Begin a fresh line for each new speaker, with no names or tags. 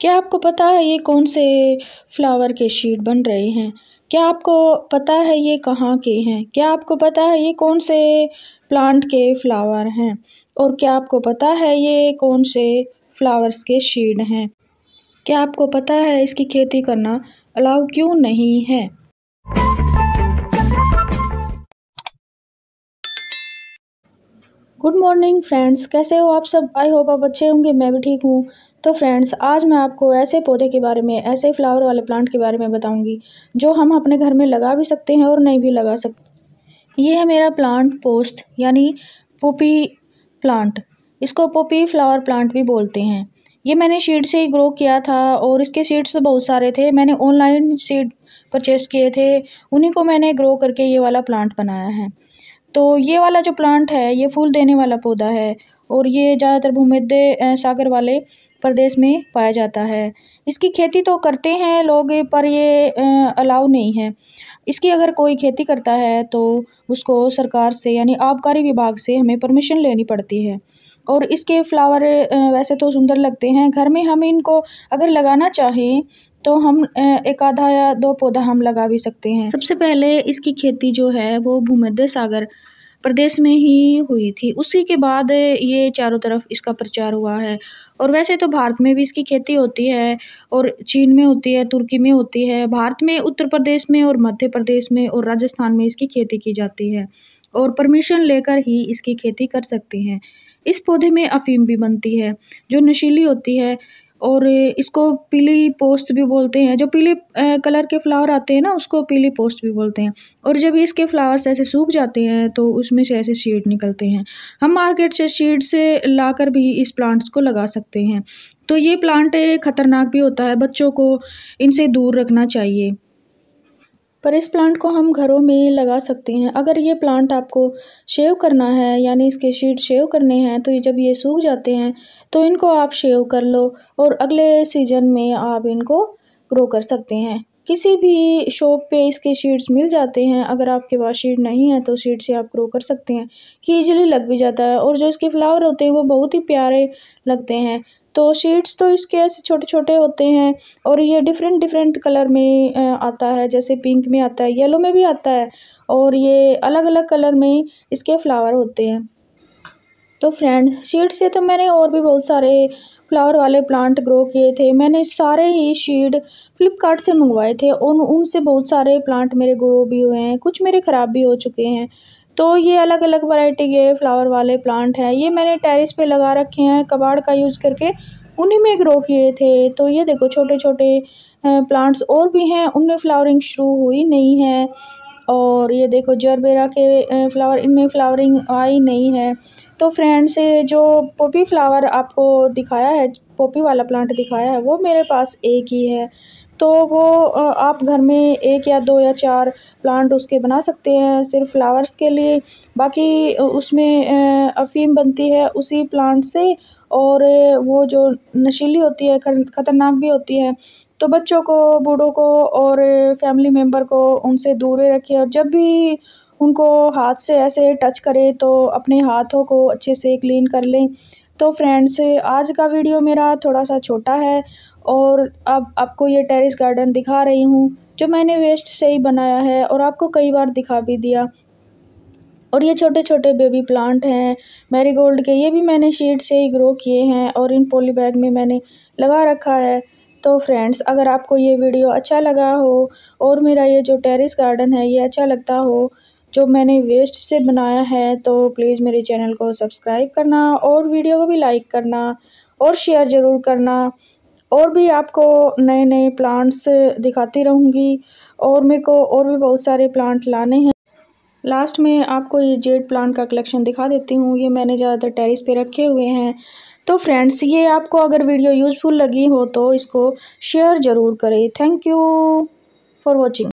क्या आपको पता है ये कौन से फ्लावर के शीट बन रहे हैं क्या आपको पता है ये कहाँ के हैं क्या आपको पता है ये कौन से प्लांट के फ्लावर हैं और क्या आपको पता है ये कौन से फ्लावर्स के शीड हैं क्या आपको पता है इसकी खेती करना अलाउ क्यों नहीं है गुड मॉर्निंग फ्रेंड्स कैसे हो आप सब आई होप आप अच्छे होंगे मैं भी ठीक हूँ तो फ्रेंड्स आज मैं आपको ऐसे पौधे के बारे में ऐसे फ्लावर वाले प्लांट के बारे में बताऊंगी जो हम अपने घर में लगा भी सकते हैं और नहीं भी लगा सकते ये है मेरा प्लांट पोस्ट यानी पोपी प्लांट इसको पोपी फ्लावर प्लांट भी बोलते हैं ये मैंने सीड से ही ग्रो किया था और इसके सीड्स तो बहुत सारे थे मैंने ऑनलाइन सीड परचेस किए थे उन्हीं को मैंने ग्रो करके ये वाला प्लांट बनाया है तो ये वाला जो प्लांट है ये फूल देने वाला पौधा है और ये ज़्यादातर भूमध्य सागर वाले प्रदेश में पाया जाता है इसकी खेती तो करते हैं लोग पर ये अलाउ नहीं है इसकी अगर कोई खेती करता है तो उसको सरकार से यानी आबकारी विभाग से हमें परमिशन लेनी पड़ती है और इसके फ्लावर वैसे तो सुंदर लगते हैं घर में हम इनको अगर लगाना चाहें तो हम एक आधा या दो पौधा हम लगा भी सकते हैं सबसे पहले इसकी खेती जो है वो भूमध्य सागर प्रदेश में ही हुई थी उसी के बाद ये चारों तरफ इसका प्रचार हुआ है और वैसे तो भारत में भी इसकी खेती होती है और चीन में होती है तुर्की में होती है भारत में उत्तर प्रदेश में और मध्य प्रदेश में और राजस्थान में इसकी खेती की जाती है और परमिशन लेकर ही इसकी खेती कर सकते हैं इस पौधे में अफीम भी बनती है जो नशीली होती है और इसको पीली पोस्त भी बोलते हैं जो पीले कलर के फ्लावर आते हैं ना उसको पीली पोस्त भी बोलते हैं और जब इसके फ्लावर्स ऐसे सूख जाते हैं तो उसमें से ऐसे शीड निकलते हैं हम मार्केट से शीड से लाकर भी इस प्लांट्स को लगा सकते हैं तो ये प्लांट ख़तरनाक भी होता है बच्चों को इनसे दूर रखना चाहिए पर इस प्लांट को हम घरों में लगा सकते हैं अगर ये प्लांट आपको शेव करना है यानी इसके शीट शेव करने हैं तो जब ये सूख जाते हैं तो इनको आप शेव कर लो और अगले सीजन में आप इनको ग्रो कर सकते हैं किसी भी शॉप पे इसके शीड्स मिल जाते हैं अगर आपके पास शीड नहीं है तो शीड से आप ग्रो कर सकते हैं कि ईजिली लग भी जाता है और जो इसके फ्लावर होते हैं वो बहुत ही प्यारे लगते हैं तो शीट्स तो इसके ऐसे छोटे छोटे होते हैं और ये डिफरेंट डिफरेंट कलर में आता है जैसे पिंक में आता है येलो में भी आता है और ये अलग अलग कलर में इसके फ्लावर होते हैं तो फ्रेंड शीड से तो मैंने और भी बहुत सारे फ्लावर वाले प्लांट ग्रो किए थे मैंने सारे ही शीड फ्लिपकार्ट से मंगवाए थे और उनसे बहुत सारे प्लांट मेरे ग्रो भी हुए हैं कुछ मेरे ख़राब भी हो चुके हैं तो ये अलग अलग वैरायटी के फ्लावर वाले प्लांट हैं ये मैंने टेरिस पे लगा रखे हैं कबाड़ का यूज़ करके उन्हीं में ग्रो किए थे तो ये देखो छोटे छोटे प्लांट्स और भी हैं उनमें फ्लावरिंग शुरू हुई नहीं है और ये देखो जरबेरा के फ्लावर इनमें फ्लावरिंग आई नहीं है तो फ्रेंड्स जो पोपी फ्लावर आपको दिखाया है पोपी वाला प्लांट दिखाया है वो मेरे पास एक ही है तो वो आप घर में एक या दो या चार प्लांट उसके बना सकते हैं सिर्फ फ्लावर्स के लिए बाकी उसमें अफ़ीम बनती है उसी प्लांट से और वो जो नशीली होती है ख़तरनाक भी होती है तो बच्चों को बूढ़ों को और फैमिली मेम्बर को उनसे दूर रखिए और जब भी उनको हाथ से ऐसे टच करें तो अपने हाथों को अच्छे से क्लीन कर लें तो फ्रेंड्स आज का वीडियो मेरा थोड़ा सा छोटा है और अब आपको ये टेरेस गार्डन दिखा रही हूँ जो मैंने वेस्ट से ही बनाया है और आपको कई बार दिखा भी दिया और ये छोटे छोटे बेबी प्लांट हैं मैरीगोल्ड के ये भी मैंने शीट से ही ग्रो किए हैं और इन पोली बैग में मैंने लगा रखा है तो फ्रेंड्स अगर आपको ये वीडियो अच्छा लगा हो और मेरा ये जो टेरेस गार्डन है ये अच्छा लगता हो जो मैंने वेस्ट से बनाया है तो प्लीज़ मेरे चैनल को सब्सक्राइब करना और वीडियो को भी लाइक करना और शेयर ज़रूर करना और भी आपको नए नए प्लांट्स दिखाती रहूँगी और मेरे को और भी बहुत सारे प्लांट लाने हैं लास्ट में आपको ये जेड प्लांट का कलेक्शन दिखा देती हूँ ये मैंने ज़्यादातर टेरिस पे रखे हुए हैं तो फ्रेंड्स ये आपको अगर वीडियो यूज़फुल लगी हो तो इसको शेयर ज़रूर करें थैंक यू फॉर वॉचिंग